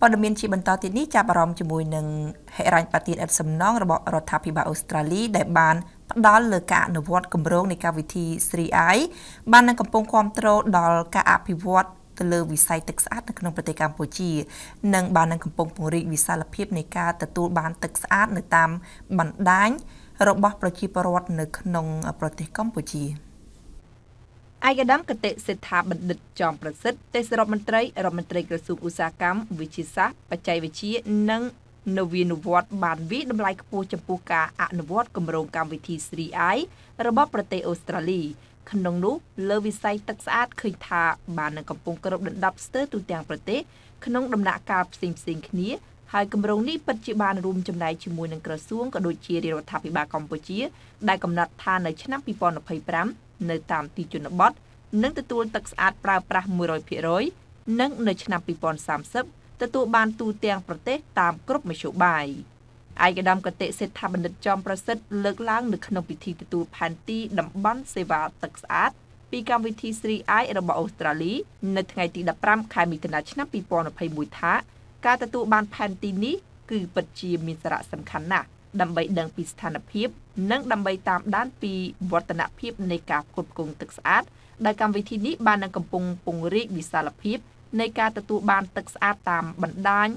ព័ត៌មានជាបន្តទៀតនេះចាប់អារម្មណ៍ជាមួយនឹងហិរញ្ញប្បទានឥតសំណងរបស់រដ្ឋាភិបាលអូស្ត្រាលីដែលបានផ្ដល់លើការអនុវត្តគម្រោងនៃកម្មវិធី 3i បាននឹងកំពុងគ្រប់គ្រងដល់ការអភិវឌ្ឍទៅលើវិស័យទឹកស្អាតនៅក្នុងប្រទេសកម្ពុជានិងបាននឹងកំពុងពង្រីកវិសាលភាពនៃការទទួលបានទឹកស្អាតនៅតាមបណ្ដាញរបស់ប្រជាពលរដ្ឋនៅក្នុងប្រទេសកម្ពុជា។ឯកឧត្តមកតិសិដ្ឋាបណ្ឌិតចំប្រសិទ្ធទេសរដ្ឋមន្ត្រីរដ្ឋមន្ត្រីក្រសួងឧស្សាហកម្មវិទ្យាសាស្ត្របច្ចេកវិទ្យានិងនវានុវត្តន៍បានវិតម្លៃខ្ពស់ចំពោះការអនុវត្តគម្រោងកម្មវិធី 3i របស់ប្រទេសអូស្ត្រាលីក្នុងនោះលើវិស័យទឹកស្អាតឃើញថាបាននឹងកំពុងគ្របដណ្ដប់ស្ទើរទូទាំងប្រទេសក្នុងដំណាក់កាលផ្សេងផ្សេងគ្នាហើយគម្រោងនេះពិតជាបានរួមចំណែកជាមួយនឹងក្រសួងក៏ដូចជារដ្ឋាភិបាលកម្ពុជាដែលកំណត់ថានៅឆ្នាំ2025នៅតាមទីជនបទនិងទទួលទឹកស្អាតប្រើប្រាស់100%និងនៅឆ្នាំ2030ទទួលបានទូទាំងប្រទេសតាមគ្រប់មធ្យោបាយឯកឧត្តមកតេសេដ្ឋបណ្ឌិតចំប្រសិទ្ធលើកឡើងនៅក្នុងពិធីទទួលផែនទីតំបន់សេវាទឹកស្អាត ពីកម្មវិធី 3i របស់អូស្ត្រាលីនៅថ្ងៃទី15ខែមិថុនាឆ្នាំ2021ថាការទទួលបានផែនទីនេះគឺពិតជាមានសារៈសំខាន់ណាស់ដើម្បីដឹងពីស្ថានភាព និងដើម្បីតាមដានពីវឌ្ឍនភាពនៃការផ្គត់ផ្គង់ទឹកស្អាតដែលកម្មវិធីនេះបាននឹងកំពុងពង្រីកវិសាលភាពនៃការទទួលបានទឹកស្អាតតាមបណ្ដាញ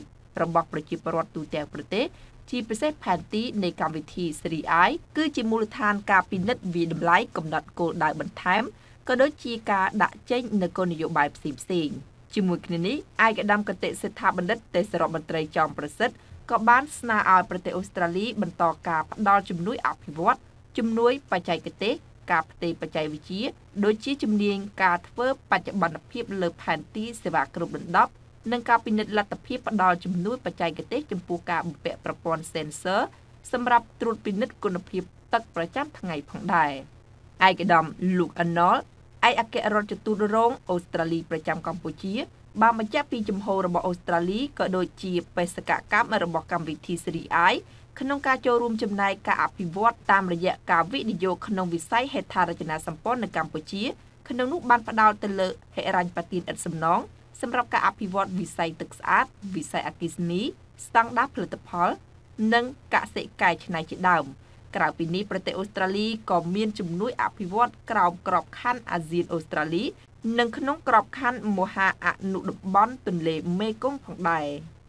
របស់ប្រជាពលរដ្ឋទូទាំងប្រទេស ជាពិសេសផែនទីនៃកម្មវិធី 3i គឺជាមូលដ្ឋានការពិនិត្យវិតម្លៃកំណត់គោលដៅបន្ថែមក៏ដូចជាការដាក់ចេញនូវគោលនយោបាយផ្សេងៗ។ជាមួយគ្នានេះឯកឧត្តមកតិសិដ្ឋាបណ្ឌិតទេសរដ្ឋមន្ត្រីចោមប្រសិទ្ធក៏បានស្នើឲ្យប្រទេសអូស្ត្រាលី បន្តការផ្តល់ជំនួយ អភិវឌ្ឍជំនួយ បច្ចេកទេសការផ្ទេរបច្ចេកវិទ្យាដូចជាជំនាញការធ្វើ បច្ចុប្បន្នភាពលើ ផែនទីសេវាគ្រប់ដណ្ដប់និងការពិនិត្យលទ្ធភាពផ្ដល់ជំនួយបច្ចេកទេសចំពោះការបំពាក់ប្រព័ន្ធ sensor សម្រាប់ត្រួតពិនិត្យគុណភាពទឹកប្រចាំថ្ងៃផងដែរឯកឧត្តមលោក Arnold ឯកអគ្គរដ្ឋទូតរងអូស្ត្រាលីប្រចាំកម្ពុជា បានបញ្ជាក់ពីជំហររបស់អូស្ត្រាលីក៏ដូចជាបេសកកម្មរបស់កម្មវិធី Series I ក្នុងការចូលរួមចំណែកការអភិវឌ្ឍតាមរយៈការវិនិយោគក្នុងវិស័យហេដ្ឋារចនាសម្ព័ន្ធនៅកម្ពុជា ក្នុងនោះបានផ្ដោតទៅលើហិរញ្ញប្បទានឥតសំណងសម្រាប់ការអភិវឌ្ឍវិស័យទឹកស្អាតវិស័យអគ្គិសនីស្តង់ដារផលិតផល និងកសិកាយឆ្នៃជាដើម។ក្រៅពីនេះប្រទេសអូស្ត្រាលីក៏មានជំនួយអភិវឌ្ឍក្រោមក្របខ័ណ្ឌអាស៊ានអូស្ត្រាលីនិងក្នុងក្របខ័ណ្ឌមហាអនុតំបន់ទន្លេមេគង្គផងដែរ។